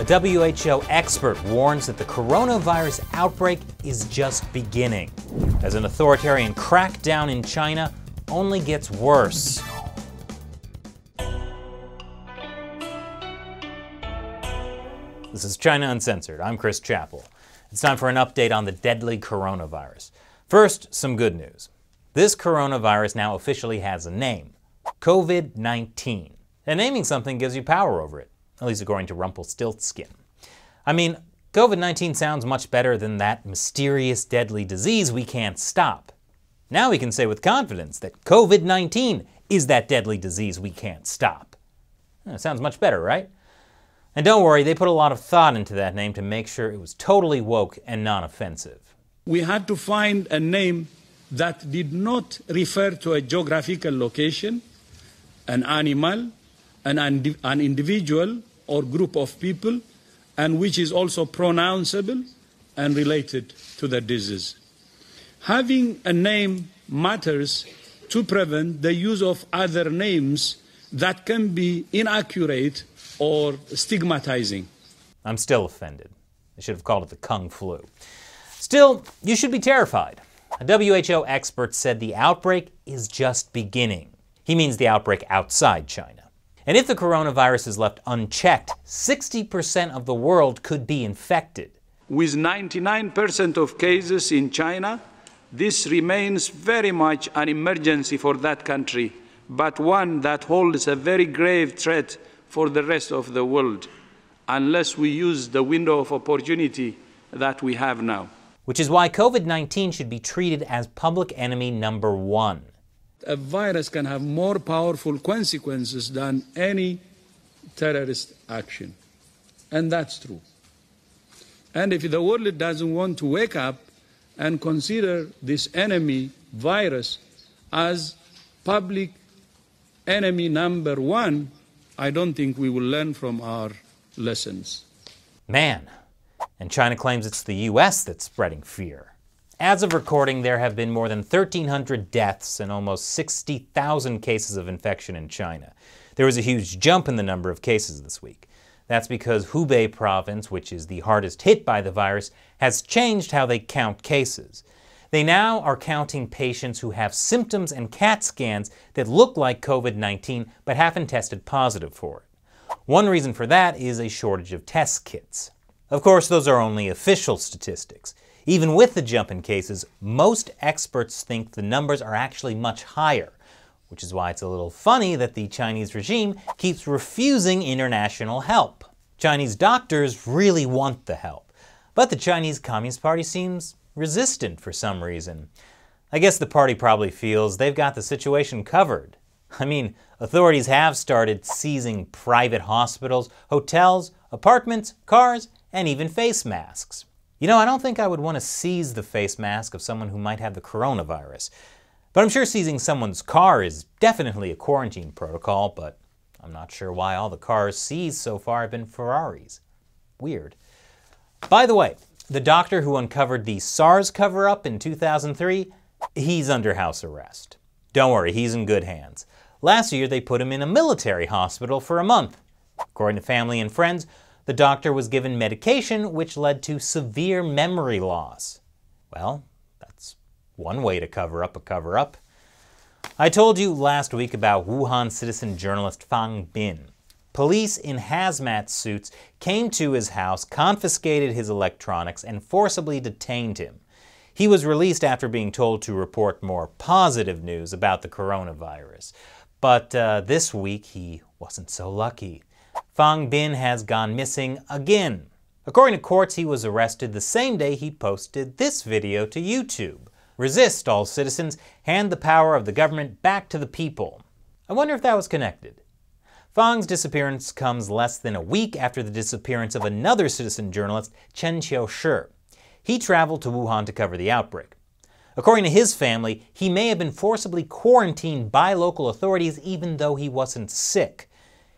A WHO expert warns that the coronavirus outbreak is just beginning, as an authoritarian crackdown in China only gets worse. This is China Uncensored. I'm Chris Chappell. It's time for an update on the deadly coronavirus. First, some good news. This coronavirus now officially has a name COVID 19. And naming something gives you power over it. At least according to Rumpelstiltskin. I mean, COVID 19 sounds much better than that mysterious deadly disease we can't stop. Now we can say with confidence that COVID 19 is that deadly disease we can't stop. It sounds much better, right? And don't worry, they put a lot of thought into that name to make sure it was totally woke and non offensive. We had to find a name that did not refer to a geographical location, an animal, an, an individual, or group of people and which is also pronounceable and related to the disease. Having a name matters to prevent the use of other names that can be inaccurate or stigmatizing. I'm still offended. I should have called it the Kung flu. Still, you should be terrified. A WHO expert said the outbreak is just beginning. He means the outbreak outside China. And if the coronavirus is left unchecked, 60% of the world could be infected. With 99% of cases in China, this remains very much an emergency for that country, but one that holds a very grave threat for the rest of the world, unless we use the window of opportunity that we have now. Which is why COVID 19 should be treated as public enemy number one a virus can have more powerful consequences than any terrorist action. And that's true. And if the world doesn't want to wake up and consider this enemy virus as public enemy number one, I don't think we will learn from our lessons. Man, and China claims it's the U.S. that's spreading fear. As of recording, there have been more than 1,300 deaths and almost 60,000 cases of infection in China. There was a huge jump in the number of cases this week. That's because Hubei province, which is the hardest hit by the virus, has changed how they count cases. They now are counting patients who have symptoms and CAT scans that look like COVID 19 but haven't tested positive for it. One reason for that is a shortage of test kits. Of course, those are only official statistics. Even with the jump in cases, most experts think the numbers are actually much higher, which is why it's a little funny that the Chinese regime keeps refusing international help. Chinese doctors really want the help, but the Chinese Communist Party seems resistant for some reason. I guess the party probably feels they've got the situation covered. I mean, authorities have started seizing private hospitals, hotels, apartments, cars, and even face masks. You know, I don't think I would want to seize the face mask of someone who might have the coronavirus. But I'm sure seizing someone's car is definitely a quarantine protocol, but I'm not sure why all the cars seized so far have been Ferraris. Weird. By the way, the doctor who uncovered the SARS cover up in 2003, he's under house arrest. Don't worry, he's in good hands. Last year, they put him in a military hospital for a month. According to family and friends, the doctor was given medication which led to severe memory loss. Well, that's one way to cover up a cover up. I told you last week about Wuhan citizen journalist Fang Bin. Police in hazmat suits came to his house, confiscated his electronics, and forcibly detained him. He was released after being told to report more positive news about the coronavirus. But uh, this week he wasn't so lucky. Fang Bin has gone missing again. According to courts, he was arrested the same day he posted this video to YouTube. Resist, all citizens, hand the power of the government back to the people. I wonder if that was connected. Fang's disappearance comes less than a week after the disappearance of another citizen journalist, Chen qiu He traveled to Wuhan to cover the outbreak. According to his family, he may have been forcibly quarantined by local authorities even though he wasn't sick.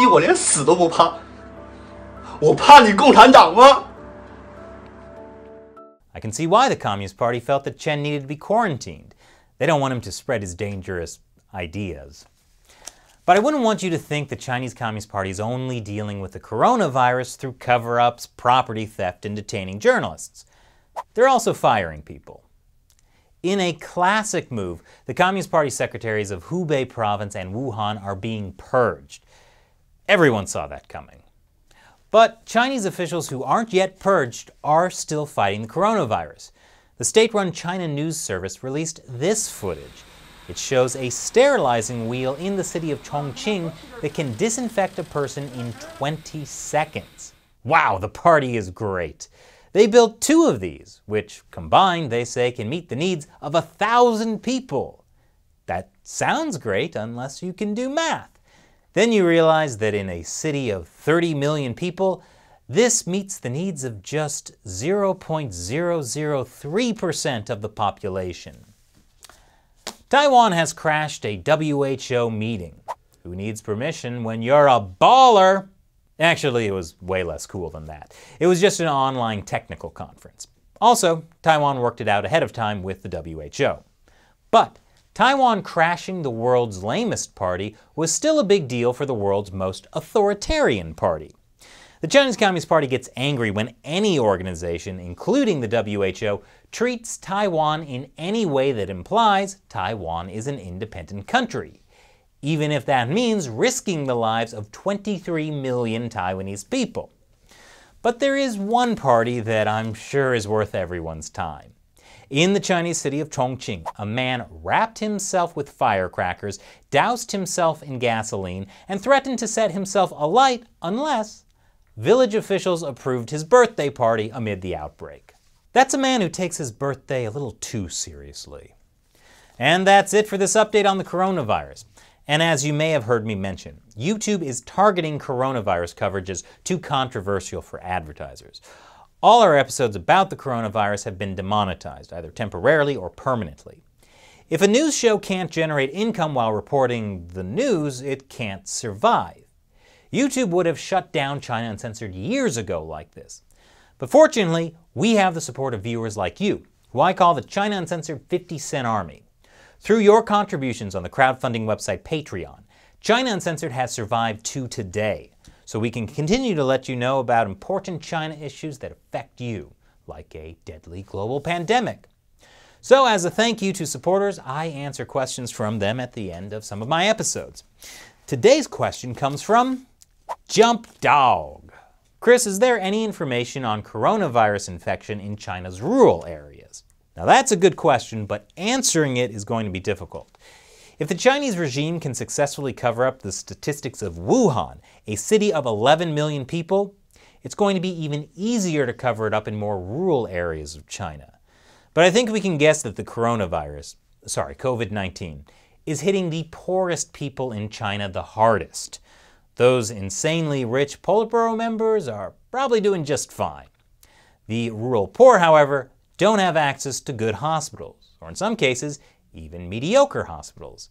I can see why the Communist Party felt that Chen needed to be quarantined. They don't want him to spread his dangerous ideas. But I wouldn't want you to think the Chinese Communist Party is only dealing with the coronavirus through cover ups, property theft, and detaining journalists. They're also firing people. In a classic move, the Communist Party secretaries of Hubei province and Wuhan are being purged. Everyone saw that coming. But Chinese officials who aren't yet purged are still fighting the coronavirus. The state-run China News Service released this footage. It shows a sterilizing wheel in the city of Chongqing that can disinfect a person in 20 seconds. Wow, the party is great. They built two of these, which combined, they say, can meet the needs of a thousand people. That sounds great unless you can do math. Then you realize that in a city of 30 million people, this meets the needs of just 0.003% of the population. Taiwan has crashed a WHO meeting. Who needs permission when you're a baller? Actually, it was way less cool than that. It was just an online technical conference. Also, Taiwan worked it out ahead of time with the WHO. But Taiwan crashing the world's lamest party was still a big deal for the world's most authoritarian party. The Chinese Communist Party gets angry when any organization, including the WHO, treats Taiwan in any way that implies Taiwan is an independent country, even if that means risking the lives of 23 million Taiwanese people. But there is one party that I'm sure is worth everyone's time. In the Chinese city of Chongqing, a man wrapped himself with firecrackers, doused himself in gasoline, and threatened to set himself alight unless village officials approved his birthday party amid the outbreak. That's a man who takes his birthday a little too seriously. And that's it for this update on the coronavirus. And as you may have heard me mention, YouTube is targeting coronavirus coverages too controversial for advertisers. All our episodes about the coronavirus have been demonetized, either temporarily or permanently. If a news show can't generate income while reporting the news, it can't survive. YouTube would have shut down China Uncensored years ago like this. But fortunately, we have the support of viewers like you, who I call the China Uncensored 50 Cent Army. Through your contributions on the crowdfunding website Patreon, China Uncensored has survived to today so we can continue to let you know about important China issues that affect you, like a deadly global pandemic. So as a thank you to supporters, I answer questions from them at the end of some of my episodes. Today's question comes from Jump Dog. Chris, is there any information on coronavirus infection in China's rural areas? Now that's a good question, but answering it is going to be difficult. If the Chinese regime can successfully cover up the statistics of Wuhan, a city of 11 million people, it's going to be even easier to cover it up in more rural areas of China. But I think we can guess that the coronavirus, sorry, COVID 19, is hitting the poorest people in China the hardest. Those insanely rich Politburo members are probably doing just fine. The rural poor, however, don't have access to good hospitals, or in some cases, even mediocre hospitals.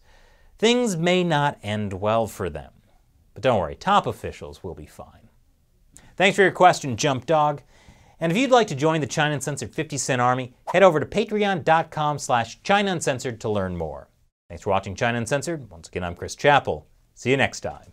Things may not end well for them. But don't worry, top officials will be fine. Thanks for your question, Jump Dog. And if you'd like to join the China Uncensored 50 Cent Army, head over to patreon.com slash China Uncensored to learn more. Thanks for watching China Uncensored. Once again, I'm Chris Chappell. See you next time.